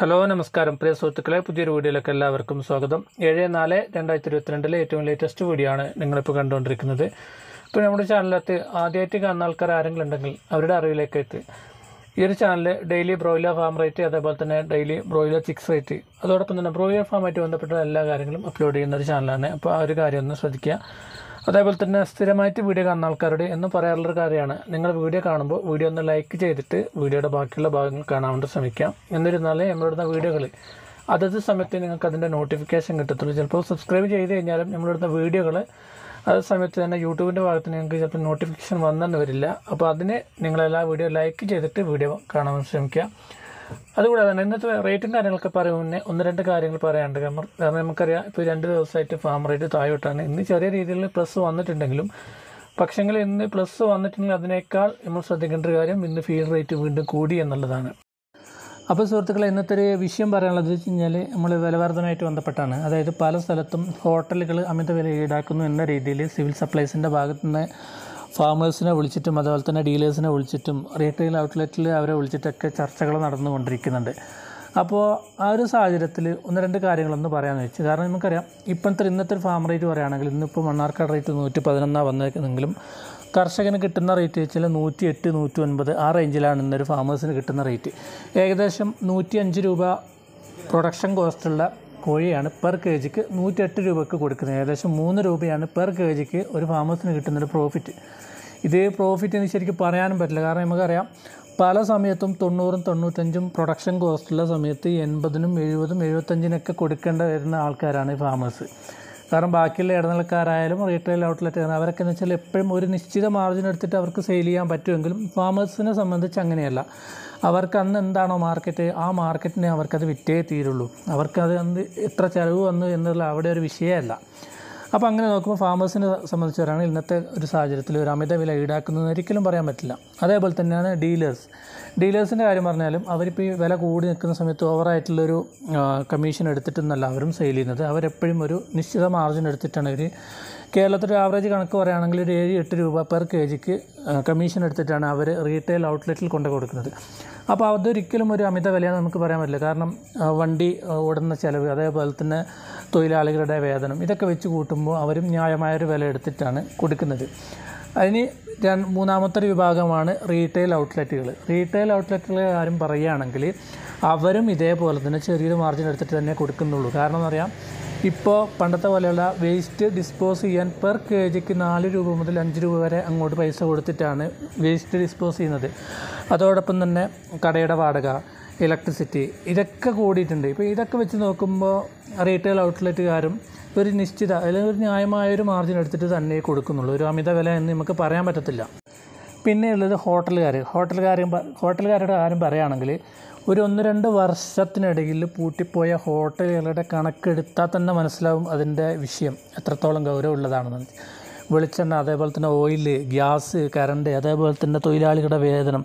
hello നമസ്കാരം പ്രിയ സുഹൃത്തുക്കളെ പുതിയൊരു വീഡിയോയിലേക്ക് എല്ലാവർക്കും സ്വാഗതം ഏഴ് നാല് രണ്ടായിരത്തി ഇരുപത്തിരണ്ടിലെ ഏറ്റവും ലേറ്റസ്റ്റ് വീഡിയോ ആണ് നിങ്ങളിപ്പോൾ കണ്ടുകൊണ്ടിരിക്കുന്നത് ഇപ്പോൾ നമ്മുടെ ചാനലിനകത്ത് ആദ്യമായിട്ട് കാണുന്ന ആൾക്കാർ ആരെങ്കിലും ഉണ്ടെങ്കിൽ അവരുടെ അറിവിലേക്ക് എത്തി ഈ ഒരു channel daily broiler farm rate അതേപോലെ തന്നെ ഡെയിലി ബ്രോയിലർ ചിക്സ് റേറ്റ് അതോടൊപ്പം തന്നെ ബ്രോയിലർ ഫാമായിട്ട് ബന്ധപ്പെട്ട എല്ലാ കാര്യങ്ങളും അപ്ലോഡ് ചെയ്യുന്ന ഒരു ചാനലാണ് അപ്പോൾ ആ ഒരു കാര്യം ഒന്ന് ശ്രദ്ധിക്കുക അതേപോലെ തന്നെ സ്ഥിരമായിട്ട് വീഡിയോ കാണുന്ന ആൾക്കാരോട് എന്ന് പറയാനുള്ളൊരു കാര്യമാണ് നിങ്ങൾ വീഡിയോ കാണുമ്പോൾ വീഡിയോ ഒന്ന് ലൈക്ക് ചെയ്തിട്ട് വീഡിയോയുടെ ബാക്കിയുള്ള ഭാഗങ്ങൾ കാണാൻ വേണ്ടി ശ്രമിക്കാം എന്നിരുന്നാലേ നമ്മളിടുന്ന വീഡിയോകൾ അതത് സമയത്ത് നിങ്ങൾക്ക് അതിൻ്റെ നോട്ടിഫിക്കേഷൻ കിട്ടത്തുള്ളൂ ചിലപ്പോൾ സബ്സ്ക്രൈബ് ചെയ്ത് കഴിഞ്ഞാലും നമ്മളിടുന്ന വീഡിയോകൾ അതേ സമയത്ത് തന്നെ യൂട്യൂബിൻ്റെ ഭാഗത്ത് നിങ്ങൾക്ക് ചിലപ്പോൾ നോട്ടിഫിക്കേഷൻ വന്നെന്ന് വരില്ല അപ്പോൾ അതിന് നിങ്ങളെല്ലാ വീഡിയോ ലൈക്ക് ചെയ്തിട്ട് വീഡിയോ കാണാൻ ശ്രമിക്കുക അതുകൂടാതെ തന്നെ ഇന്നത്തെ റേറ്റും കാര്യങ്ങളൊക്കെ പറയുമ്പോൾ മുന്നേ ഒന്ന് രണ്ട് കാര്യങ്ങൾ പറയാനുണ്ട് കാരണം കാരണം നമുക്കറിയാം ഇപ്പോൾ രണ്ട് ദിവസമായിട്ട് ഫാം റേറ്റ് താഴോട്ടാണ് ഇന്ന് ചെറിയ രീതിയിൽ പ്ലസ് വന്നിട്ടുണ്ടെങ്കിലും പക്ഷേങ്കിൽ ഇന്ന് പ്ലസ് വന്നിട്ടുണ്ടെങ്കിൽ അതിനേക്കാൾ നമ്മൾ ശ്രദ്ധിക്കേണ്ട ഒരു കാര്യം ഇന്ന് ഫീൽഡ് റേറ്റ് വീണ്ടും കൂടി എന്നുള്ളതാണ് അപ്പോൾ സുഹൃത്തുക്കളെ ഇന്നത്തെ ഒരു വിഷയം പറയാനുള്ളത് വെച്ച് കഴിഞ്ഞാൽ നമ്മൾ വിലവർദ്ധനമായിട്ട് ബന്ധപ്പെട്ടാണ് അതായത് പല സ്ഥലത്തും ഹോട്ടലുകൾ അമിത വില ഈടാക്കുന്നു എന്ന രീതിയിൽ സിവിൽ സപ്ലൈസിൻ്റെ ഭാഗത്തു നിന്ന് ഫാമേഴ്സിനെ വിളിച്ചിട്ടും അതുപോലെ തന്നെ ഡീലേഴ്സിനെ വിളിച്ചിട്ടും റീറ്റെയിൽ ഔട്ട്ലെറ്റിൽ അവരെ വിളിച്ചിട്ടൊക്കെ ചർച്ചകൾ നടന്നുകൊണ്ടിരിക്കുന്നുണ്ട് അപ്പോൾ ആ ഒരു സാഹചര്യത്തിൽ ഒന്ന് രണ്ട് കാര്യങ്ങളൊന്ന് പറയാമെന്ന് വെച്ചു കാരണം നമുക്കറിയാം ഇപ്പോഴത്തെ ഇന്നത്തെ ഒരു ഫാം റേറ്റ് പറയുകയാണെങ്കിൽ ഇന്നിപ്പോൾ മണ്ണാർക്കാട് റേറ്റ് നൂറ്റി പതിനൊന്നാണ് വന്നേക്കുന്നെങ്കിലും കർഷകന് കിട്ടുന്ന റേറ്റ് വെച്ചാൽ നൂറ്റി എട്ട് നൂറ്റി ഒൻപത് ആ റേഞ്ചിലാണ് ഇന്നൊരു ഫാമേഴ്സിന് കിട്ടുന്ന റേറ്റ് ഏകദേശം നൂറ്റി അഞ്ച് രൂപ പ്രൊഡക്ഷൻ കോസ്റ്റുള്ള കോഴിയാണ് പെർ കെ ജിക്ക് നൂറ്റെട്ട് രൂപയ്ക്ക് കൊടുക്കുന്നത് ഏകദേശം മൂന്ന് രൂപയാണ് പെർ കെ ജിക്ക് ഒരു ഫാമേഴ്സിന് കിട്ടുന്നൊരു പ്രോഫിറ്റ് ഇതേ പ്രോഫിറ്റ് എന്ന് ശരിക്കും പറയാനും പറ്റില്ല കാരണം നമുക്കറിയാം പല സമയത്തും തൊണ്ണൂറും തൊണ്ണൂറ്റഞ്ചും പ്രൊഡക്ഷൻ കോസ്റ്റുള്ള സമയത്ത് എൺപതിനും എഴുപതും എഴുപത്തഞ്ചിനൊക്കെ കൊടുക്കേണ്ട വരുന്ന ആൾക്കാരാണ് ഈ ഫാമേഴ്സ് കാരണം ബാക്കിയുള്ള ഇടനിലക്കാരായാലും റീറ്റെയിൽ ഔട്ട്ലെറ്റ് അവരൊക്കെ എന്ന് വെച്ചാൽ എപ്പോഴും ഒരു നിശ്ചിത മാർജിൻ എടുത്തിട്ട് അവർക്ക് സെയിൽ ചെയ്യാൻ പറ്റുമെങ്കിലും ഫാമേഴ്സിനെ സംബന്ധിച്ച് അങ്ങനെയല്ല അവർക്ക് അന്ന് എന്താണോ മാർക്കറ്റ് ആ മാർക്കറ്റിനെ അവർക്കത് വിറ്റേ തീരുള്ളൂ അവർക്കത് അന്ന് എത്ര ചിലവ് വന്നു എന്നുള്ള അവിടെ ഒരു വിഷയമല്ല അപ്പോൾ അങ്ങനെ നോക്കുമ്പോൾ ഫാമേഴ്സിനെ സംബന്ധിച്ചവരാണ് ഇന്നത്തെ ഒരു സാഹചര്യത്തിൽ ഒരു അമിത വില ഈടാക്കുന്നതെന്ന് ഒരിക്കലും പറയാൻ പറ്റില്ല അതേപോലെ തന്നെയാണ് ഡീലേഴ്സ് ഡീലേഴ്സിൻ്റെ കാര്യം പറഞ്ഞാലും അവരിപ്പോൾ ഈ വില കൂടി നിൽക്കുന്ന സമയത്ത് ഓവറായിട്ടുള്ളൊരു കമ്മീഷൻ എടുത്തിട്ടെന്നല്ല അവരും സെയിൽ ചെയ്യുന്നത് അവരെപ്പോഴും ഒരു നിശ്ചിത മാർജിൻ എടുത്തിട്ടാണ് ഇവർ കേരളത്തിൽ ആവറേജ് കണക്ക് പറയുകയാണെങ്കിൽ ഒരു ഏഴ് എട്ട് രൂപ പെർ കെ ജിക്ക് കമ്മീഷൻ എടുത്തിട്ടാണ് അവർ റീറ്റെയിൽ ഔട്ട്ലെറ്റിൽ കൊണ്ട് കൊടുക്കുന്നത് അപ്പോൾ അതൊരിക്കലും ഒരു അമിത വിലയാണ് നമുക്ക് പറയാൻ പറ്റില്ല കാരണം വണ്ടി ഓടുന്ന ചിലവ് അതേപോലെ തന്നെ തൊഴിലാളികളുടെ വേതനം ഇതൊക്കെ വെച്ച് കൂട്ടുമ്പോൾ അവരും ന്യായമായൊരു വില എടുത്തിട്ടാണ് കൊടുക്കുന്നത് അതിന് മൂന്നാമത്തെ വിഭാഗമാണ് റീറ്റെയിൽ ഔട്ട്ലെറ്റുകൾ റീറ്റെയിൽ ഔട്ട്ലെറ്റുകൾ ആരും പറയുകയാണെങ്കിൽ അവരും ഇതേപോലെ തന്നെ ചെറിയൊരു മാർജിൻ എടുത്തിട്ട് തന്നെ കൊടുക്കുന്നുള്ളൂ കാരണം എന്ന് പറയാം ഇപ്പോൾ പണ്ടത്തെ പോലെയുള്ള വേസ്റ്റ് ഡിസ്പോസ് ചെയ്യാൻ പെർ കെ ജിക്ക് നാല് രൂപ മുതൽ അഞ്ച് രൂപ വരെ അങ്ങോട്ട് പൈസ കൊടുത്തിട്ടാണ് വേസ്റ്റ് ഡിസ്പോസ് ചെയ്യുന്നത് അതോടൊപ്പം തന്നെ കടയുടെ വാടക ഇലക്ട്രിസിറ്റി ഇതൊക്കെ കൂടിയിട്ടുണ്ട് ഇപ്പോൾ ഇതൊക്കെ വെച്ച് നോക്കുമ്പോൾ റീറ്റെയിൽ ഔട്ട്ലെറ്റുകാരും ഒരു നിശ്ചിത അല്ലെങ്കിൽ ഒരു ന്യായമായ ഒരു മാർജിൻ എടുത്തിട്ട് തന്നെ കൊടുക്കുന്നുള്ളൂ ഒരു അമിത വില എന്ന് നമുക്ക് പറയാൻ പറ്റത്തില്ല പിന്നെയുള്ളത് ഹോട്ടലുകാർ ഹോട്ടലുകാരും ഹോട്ടലുകാരുടെ കാര്യം പറയുകയാണെങ്കിൽ ഒരു ഒന്ന് രണ്ട് വർഷത്തിനിടയിൽ പൂട്ടിപ്പോയ ഹോട്ടലുകളുടെ കണക്കെടുത്താൽ തന്നെ മനസ്സിലാവും അതിൻ്റെ വിഷയം എത്രത്തോളം ഗൗരവമുള്ളതാണെന്ന് വെളിച്ചെണ്ണ അതേപോലെ തന്നെ ഓയില് ഗ്യാസ് കറണ്ട് അതേപോലെ തന്നെ തൊഴിലാളികളുടെ വേതനം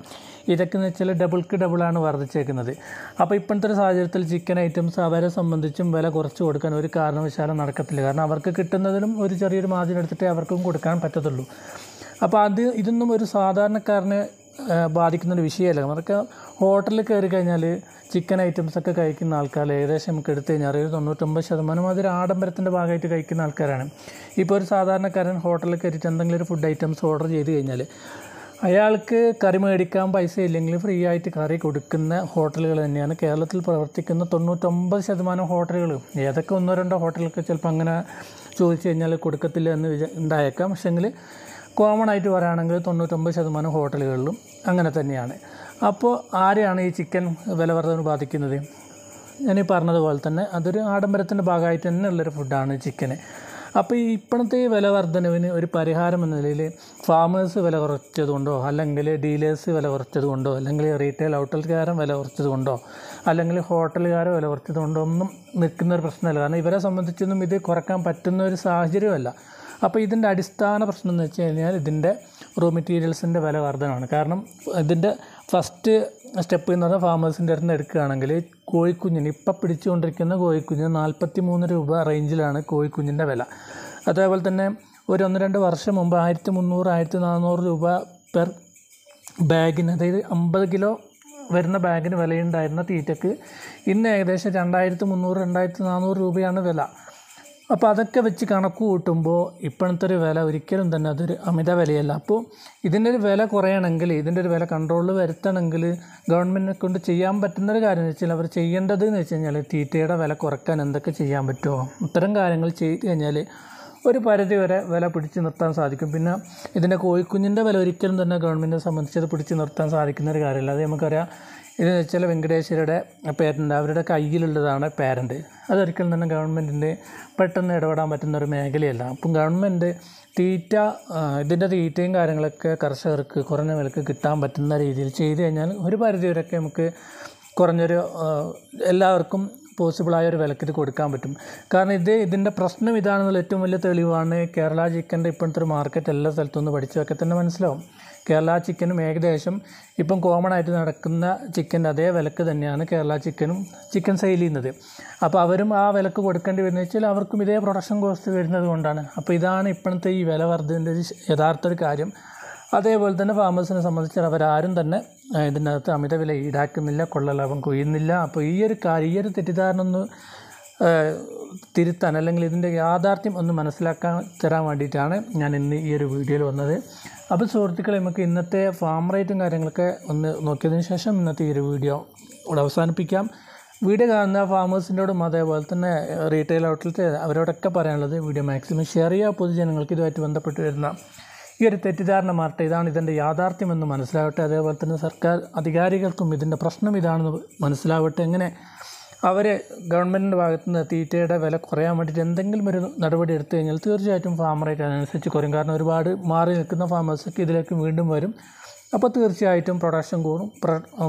ഇതൊക്കെ എന്ന് വെച്ചാൽ ഡബിൾക്ക് ഡബിളാണ് വർദ്ധിച്ചേക്കുന്നത് അപ്പോൾ ഇപ്പോഴത്തെ ഒരു സാഹചര്യത്തിൽ ചിക്കൻ ഐറ്റംസ് അവരെ സംബന്ധിച്ചും വില കുറച്ച് കൊടുക്കാൻ ഒരു കാരണവശാലും നടക്കത്തില്ല കാരണം അവർക്ക് കിട്ടുന്നതിനും ഒരു ചെറിയൊരു മാർജിൻ എടുത്തിട്ടേ അവർക്കും കൊടുക്കാൻ പറ്റത്തുള്ളൂ അപ്പോൾ അത് ഇതൊന്നും ഒരു സാധാരണക്കാരന് ബാധിക്കുന്ന വിഷയമല്ല നമുക്ക് ഹോട്ടലിൽ കയറി കഴിഞ്ഞാൽ ചിക്കൻ ഐറ്റംസ് ഒക്കെ കഴിക്കുന്ന ആൾക്കാർ ഏകദേശം നമുക്ക് എടുത്തു കഴിഞ്ഞാൽ ഒരു തൊണ്ണൂറ്റൊമ്പത് ശതമാനം അതൊരു ആഡംബരത്തിൻ്റെ ഭാഗമായിട്ട് കഴിക്കുന്ന ആൾക്കാരാണ് ഇപ്പോൾ ഒരു സാധാരണക്കാരൻ ഹോട്ടലിൽ കയറിയിട്ട് എന്തെങ്കിലും ഒരു ഫുഡ് ഐറ്റംസ് ഓർഡർ ചെയ്ത് കഴിഞ്ഞാൽ അയാൾക്ക് കറി മേടിക്കാൻ പൈസ ഇല്ലെങ്കിൽ ഫ്രീ ആയിട്ട് കറി കൊടുക്കുന്ന ഹോട്ടലുകൾ തന്നെയാണ് കേരളത്തിൽ പ്രവർത്തിക്കുന്ന തൊണ്ണൂറ്റൊമ്പത് ശതമാനം ഹോട്ടലുകൾ ഏതൊക്കെ ഒന്നോ രണ്ടോ ഹോട്ടലൊക്കെ ചിലപ്പോൾ അങ്ങനെ ചോദിച്ചു കഴിഞ്ഞാൽ കൊടുക്കത്തില്ല എന്ന് വിചാ ഉണ്ടായേക്കാം പക്ഷേങ്കിൽ കോമൺ ആയിട്ട് പറയുകയാണെങ്കിൽ തൊണ്ണൂറ്റൊമ്പത് ശതമാനം ഹോട്ടലുകളിലും അങ്ങനെ തന്നെയാണ് അപ്പോൾ ആരെയാണ് ഈ ചിക്കൻ വില ബാധിക്കുന്നത് ഞാൻ ഈ പറഞ്ഞതുപോലെ തന്നെ അതൊരു ആഡംബരത്തിൻ്റെ ഭാഗമായിട്ട് തന്നെ ഉള്ളൊരു ഫുഡാണ് ചിക്കന് അപ്പോൾ ഈ ഇപ്പോഴത്തെ വില വർധനവിന് ഒരു പരിഹാരം എന്ന നിലയിൽ ഫാമേഴ്സ് വില കുറച്ചത് കൊണ്ടോ അല്ലെങ്കിൽ ഡീലേഴ്സ് വില കുറച്ചത് കൊണ്ടോ അല്ലെങ്കിൽ റീറ്റെയിൽ ഔട്ട്ലെറ്റുകാരൻ വില കുറച്ചത് കൊണ്ടോ അല്ലെങ്കിൽ ഹോട്ടലുകാരോ വില കുറച്ചത് കൊണ്ടോ ഒന്നും നിൽക്കുന്ന ഒരു പ്രശ്നമല്ല കാരണം ഇവരെ സംബന്ധിച്ചൊന്നും ഇത് കുറക്കാൻ പറ്റുന്ന ഒരു സാഹചര്യമല്ല അപ്പോൾ ഇതിൻ്റെ അടിസ്ഥാന പ്രശ്നം എന്ന് വെച്ച് കഴിഞ്ഞാൽ ഇതിൻ്റെ റോ മെറ്റീരിയൽസിൻ്റെ വില വർധനമാണ് കാരണം ഇതിൻ്റെ ഫസ്റ്റ് സ്റ്റെപ്പ് എന്ന് പറഞ്ഞാൽ ഫാമേഴ്സിൻ്റെ അടുത്ത് എടുക്കുകയാണെങ്കിൽ കോഴിക്കുഞ്ഞിന് ഇപ്പം പിടിച്ചുകൊണ്ടിരിക്കുന്ന കോഴിക്കുഞ്ഞിന് നാൽപ്പത്തി മൂന്ന് രൂപ റേഞ്ചിലാണ് കോഴിക്കുഞ്ഞിൻ്റെ വില അതേപോലെ തന്നെ ഒരു ഒന്ന് രണ്ട് വർഷം മുമ്പ് ആയിരത്തി മുന്നൂറ് ആയിരത്തി നാനൂറ് രൂപ പെർ ബാഗിന് അതായത് അമ്പത് കിലോ വരുന്ന ബാഗിന് വിലയുണ്ടായിരുന്ന തീറ്റക്ക് ഇന്ന് ഏകദേശം രണ്ടായിരത്തി മുന്നൂറ് രണ്ടായിരത്തി നാനൂറ് രൂപയാണ് വില അപ്പോൾ അതൊക്കെ വെച്ച് കണക്ക് കൂട്ടുമ്പോൾ ഇപ്പോഴത്തെ ഒരു വില ഒരിക്കലും തന്നെ അതൊരു അമിത വിലയല്ല അപ്പോൾ ഇതിൻ്റെ ഒരു വില കുറയണമെങ്കിൽ ഇതിൻ്റെ ഒരു വില കൺട്രോളിൽ വരുത്തണമെങ്കിൽ ഗവൺമെൻറ്റിനെ കൊണ്ട് ചെയ്യാൻ പറ്റുന്നൊരു കാര്യം എന്ന് വെച്ചാൽ അവർ ചെയ്യേണ്ടതെന്ന് വെച്ച് കഴിഞ്ഞാൽ തീറ്റയുടെ വില കുറക്കാൻ എന്തൊക്കെ ചെയ്യാൻ പറ്റുമോ ഇത്തരം കാര്യങ്ങൾ ചെയ്ത് കഴിഞ്ഞാൽ ഒരു പരിധി വരെ വില പിടിച്ചു നിർത്താൻ സാധിക്കും പിന്നെ ഇതിൻ്റെ കോഴിക്കുഞ്ഞിൻ്റെ വില ഒരിക്കലും തന്നെ ഗവൺമെൻറ്റിനെ സംബന്ധിച്ച് അത് പിടിച്ചു നിർത്താൻ സാധിക്കുന്ന ഒരു കാര്യമല്ല അത് നമുക്കറിയാം ഇതെന്ന് വെച്ചാൽ വെങ്കടേശ്വരയുടെ പേരൻ്റ് അവരുടെ കയ്യിലുള്ളതാണ് പേരൻ്റ് അതൊരിക്കലും തന്നെ ഗവൺമെൻറ്റിൻ്റെ പെട്ടെന്ന് ഇടപെടാൻ പറ്റുന്ന ഒരു മേഖലയല്ല അപ്പം ഗവൺമെൻറ് തീറ്റ ഇതിൻ്റെ തീറ്റയും കാര്യങ്ങളൊക്കെ കർഷകർക്ക് കുറഞ്ഞ വിലക്ക് കിട്ടാൻ പറ്റുന്ന രീതിയിൽ ചെയ്തു കഴിഞ്ഞാൽ ഒരു പരിധി നമുക്ക് കുറഞ്ഞൊരു എല്ലാവർക്കും പോസിബിളായ ഒരു വിലക്കിത് കൊടുക്കാൻ പറ്റും കാരണം ഇത് ഇതിൻ്റെ പ്രശ്നം ഇതാണെന്നുള്ള ഏറ്റവും വലിയ തെളിവാണ് കേരള ചിക്കൻ്റെ ഇപ്പോഴത്തെ ഒരു മാർക്കറ്റ് എല്ലാ നിന്ന് പഠിച്ചതൊക്കെ തന്നെ മനസ്സിലാവും കേരള ചിക്കനും ഏകദേശം ഇപ്പം കോമൺ ആയിട്ട് നടക്കുന്ന ചിക്കൻ്റെ അതേ വിലക്ക് തന്നെയാണ് കേരള ചിക്കനും ചിക്കൻ സെയിൽ ചെയ്യുന്നത് അപ്പോൾ അവരും ആ വിലക്ക് കൊടുക്കേണ്ടി വരുന്നത് വെച്ചാൽ അവർക്കും ഇതേ പ്രൊഡക്ഷൻ കോസ്റ്റ് വരുന്നത് കൊണ്ടാണ് അപ്പോൾ ഇതാണ് ഇപ്പോഴത്തെ ഈ വില വർദ്ധൻ്റെ ഒരു യഥാർത്ഥ ഒരു കാര്യം അതേപോലെ തന്നെ ഫാമേഴ്സിനെ സംബന്ധിച്ച് അവരാരും തന്നെ ഇതിനകത്ത് അമിത വില ഈടാക്കുന്നില്ല കൊള്ളലാഭം കൊയ്യുന്നില്ല അപ്പോൾ ഈ ഒരു കാര്യം ഈ ഒരു തെറ്റിദ്ധാരണ ഒന്ന് തിരുത്താൻ അല്ലെങ്കിൽ ഇതിൻ്റെ യാഥാർത്ഥ്യം ഒന്ന് മനസ്സിലാക്കാൻ തരാൻ വേണ്ടിയിട്ടാണ് ഞാൻ ഇന്ന് ഈ ഒരു വീഡിയോയിൽ വന്നത് അപ്പോൾ സുഹൃത്തുക്കളെ നമുക്ക് ഇന്നത്തെ ഫാം റേറ്റും കാര്യങ്ങളൊക്കെ ഒന്ന് നോക്കിയതിന് ശേഷം ഇന്നത്തെ ഈ ഒരു വീഡിയോ ഇവിടെ അവസാനിപ്പിക്കാം വീഡിയോ കാണുന്ന ഫാമേഴ്സിൻ്റെയോടും അതേപോലെ തന്നെ റീറ്റെയിൽ ഔട്ട്ലെറ്റ് അവരോടൊക്കെ പറയാനുള്ളത് വീഡിയോ മാക്സിമം ഷെയർ ചെയ്യുക പൊതുജനങ്ങൾക്ക് ഇതുമായിട്ട് ബന്ധപ്പെട്ട് വരുന്ന ഈ ഒരു തെറ്റിദ്ധാരണ മാറട്ടെ ഇതാണ് ഇതിൻ്റെ യാഥാർത്ഥ്യമെന്ന് മനസ്സിലാവട്ടെ അതേപോലെ തന്നെ സർക്കാർ അധികാരികൾക്കും ഇതിൻ്റെ പ്രശ്നം ഇതാണെന്ന് മനസ്സിലാവട്ടെ എങ്ങനെ അവരെ ഗവൺമെൻറ്റിൻ്റെ ഭാഗത്തു നിന്ന് തീറ്റയുടെ വില കുറയാൻ വേണ്ടിയിട്ട് എന്തെങ്കിലും ഒരു നടപടി എടുത്തു കഴിഞ്ഞാൽ തീർച്ചയായിട്ടും ഫാമർ റേറ്റ് അതിനനുസരിച്ച് കുറയും കാരണം ഒരുപാട് മാറി നിൽക്കുന്ന ഫാമേഴ്സൊക്കെ ഇതിലേക്ക് വീണ്ടും വരും അപ്പോൾ തീർച്ചയായിട്ടും പ്രൊഡക്ഷൻ കൂടും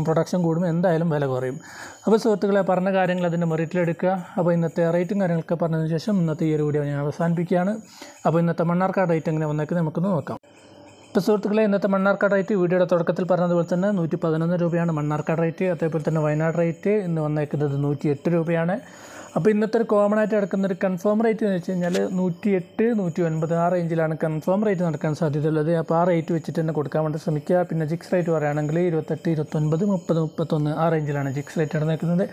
പ്രൊഡക്ഷൻ കൂടും എന്തായാലും വില കുറയും അപ്പോൾ സുഹൃത്തുക്കളെ പറഞ്ഞ കാര്യങ്ങൾ അതിൻ്റെ മെറിറ്റിലെടുക്കുക അപ്പോൾ ഇന്നത്തെ റേറ്റും കാര്യങ്ങളൊക്കെ പറഞ്ഞതിന് ശേഷം ഇന്നത്തെ ഈ ഒരു വീഡിയോ ഞാൻ അവസാനിപ്പിക്കുകയാണ് അപ്പോൾ ഇന്നത്തെ മണ്ണാർക്കാട് റേറ്റ് എങ്ങനെ വന്നേക്കുന്നത് നമുക്കൊന്ന് നോക്കാം ഇപ്പോൾ സുഹൃത്തുക്കളെ ഇന്നത്തെ മണ്ണാർക്കാട് റേറ്റ് വീഡിയോയുടെ തുടക്കത്തിൽ പറഞ്ഞതുപോലെ തന്നെ നൂറ്റി പതിനൊന്ന് രൂപയാണ് മണ്ണാർക്കാട് റേറ്റ് അതേപോലെ തന്നെ വയനാട് റേറ്റ് ഇന്ന് വന്നേക്കുന്നത് നൂറ്റി എട്ട് രൂപയാണ് അപ്പോൾ ഇന്നത്തെ ഒരു കോമൺ ആയിട്ട് നടക്കുന്ന ഒരു കൺഫേം റേറ്റ് എന്ന് വെച്ച് കഴിഞ്ഞാൽ നൂറ്റി എട്ട് നൂറ്റി ഒൻപത് ആ റേഞ്ചിലാണ് കൺഫേം റേറ്റ് നടക്കാൻ സാധ്യതയുള്ളത് അപ്പോൾ ആ റേറ്റ് വെച്ചിട്ട് തന്നെ കൊടുക്കാൻ വേണ്ടി ശ്രമിക്കുക പിന്നെ ജിക്സ് റേറ്റ് പറയുകയാണെങ്കിൽ ഇരുപത്തെട്ട് ഇരുപത്തൊൻപത് മുപ്പത് മുപ്പത്തൊന്ന് ആ റേഞ്ചിലാണ് ജിക്സ് റേറ്റ് നടന്നിരിക്കുന്നത്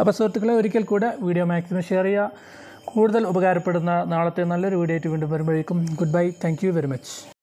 അപ്പോൾ സുഹൃത്തുക്കളെ ഒരിക്കൽ കൂടെ വീഡിയോ മാക്സിമം ഷെയർ ചെയ്യുക കൂടുതൽ ഉപകാരപ്പെടുന്ന നാളത്തെ നല്ലൊരു വീഡിയോ ആയിട്ട് വീണ്ടും വരുമ്പോഴേക്കും goodbye thank very much